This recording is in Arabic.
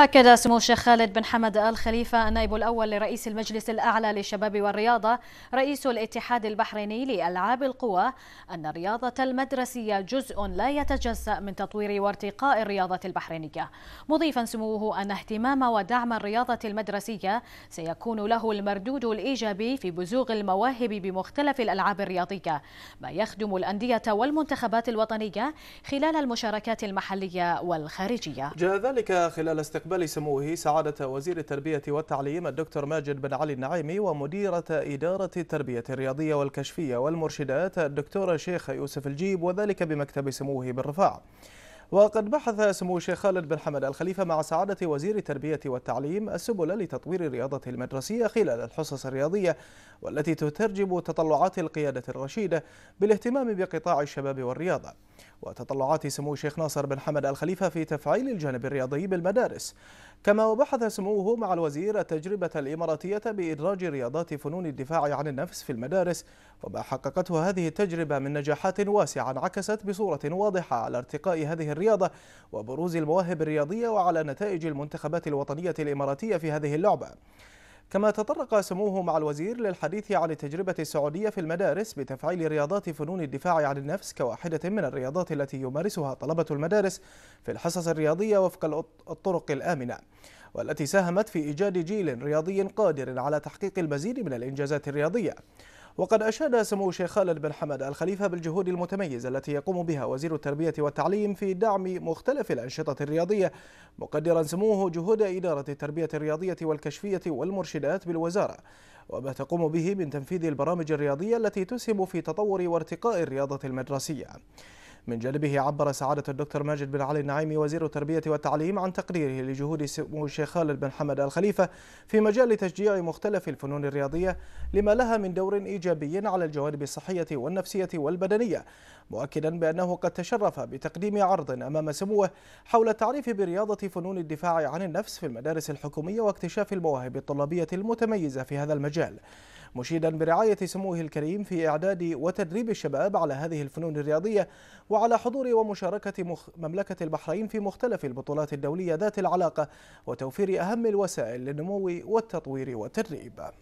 أكد سمو الشيخ خالد بن حمد آل خليفة النائب الأول لرئيس المجلس الأعلى للشباب والرياضة رئيس الاتحاد البحريني لألعاب القوى أن الرياضة المدرسية جزء لا يتجزأ من تطوير وارتقاء الرياضة البحرينية مضيفا سموه أن اهتمام ودعم الرياضة المدرسية سيكون له المردود الإيجابي في بزوغ المواهب بمختلف الألعاب الرياضية ما يخدم الأندية والمنتخبات الوطنية خلال المشاركات المحلية والخارجية جاء ذلك خلال استقبال استقبال سموه سعادة وزير التربية والتعليم الدكتور ماجد بن علي النعيمي ومديرة إدارة التربية الرياضية والكشفية والمرشدات الدكتورة شيخ يوسف الجيب وذلك بمكتب سموه بالرفاع وقد بحث سمو الشيخ خالد بن حمد الخليفة مع سعادة وزير التربية والتعليم السبل لتطوير الرياضة المدرسية خلال الحصص الرياضية والتي تترجم تطلعات القيادة الرشيدة بالاهتمام بقطاع الشباب والرياضة وتطلعات سمو الشيخ ناصر بن حمد الخليفة في تفعيل الجانب الرياضي بالمدارس كما وبحث سموه مع الوزير التجربة الإماراتية بإدراج رياضات فنون الدفاع عن النفس في المدارس وما حققته هذه التجربة من نجاحات واسعة انعكست بصورة واضحة على ارتقاء هذه الرياضة وبروز المواهب الرياضية وعلى نتائج المنتخبات الوطنية الإماراتية في هذه اللعبة كما تطرق سموه مع الوزير للحديث عن التجربة السعودية في المدارس بتفعيل رياضات فنون الدفاع عن النفس كواحدة من الرياضات التي يمارسها طلبة المدارس في الحصص الرياضية وفق الطرق الآمنة والتي ساهمت في إيجاد جيل رياضي قادر على تحقيق المزيد من الإنجازات الرياضية وقد أشاد سمو الشيخ خالد بن حمد الخليفة بالجهود المتميزة التي يقوم بها وزير التربية والتعليم في دعم مختلف الأنشطة الرياضية مقدرا سموه جهود إدارة التربية الرياضية والكشفية والمرشدات بالوزارة وما تقوم به من تنفيذ البرامج الرياضية التي تسهم في تطور وارتقاء الرياضة المدرسية من جانبه عبر سعادة الدكتور ماجد بن علي النعيمي وزير التربية والتعليم عن تقديره لجهود سمو الشيخ خالد بن حمد الخليفة في مجال تشجيع مختلف الفنون الرياضية لما لها من دور إيجابي على الجوانب الصحية والنفسية والبدنية مؤكدا بأنه قد تشرف بتقديم عرض أمام سموه حول التعريف برياضة فنون الدفاع عن النفس في المدارس الحكومية واكتشاف المواهب الطلابية المتميزة في هذا المجال مشيدا برعاية سموه الكريم في إعداد وتدريب الشباب على هذه الفنون الرياضية وعلى حضور ومشاركة مخ... مملكة البحرين في مختلف البطولات الدولية ذات العلاقة وتوفير أهم الوسائل للنمو والتطوير والتدريب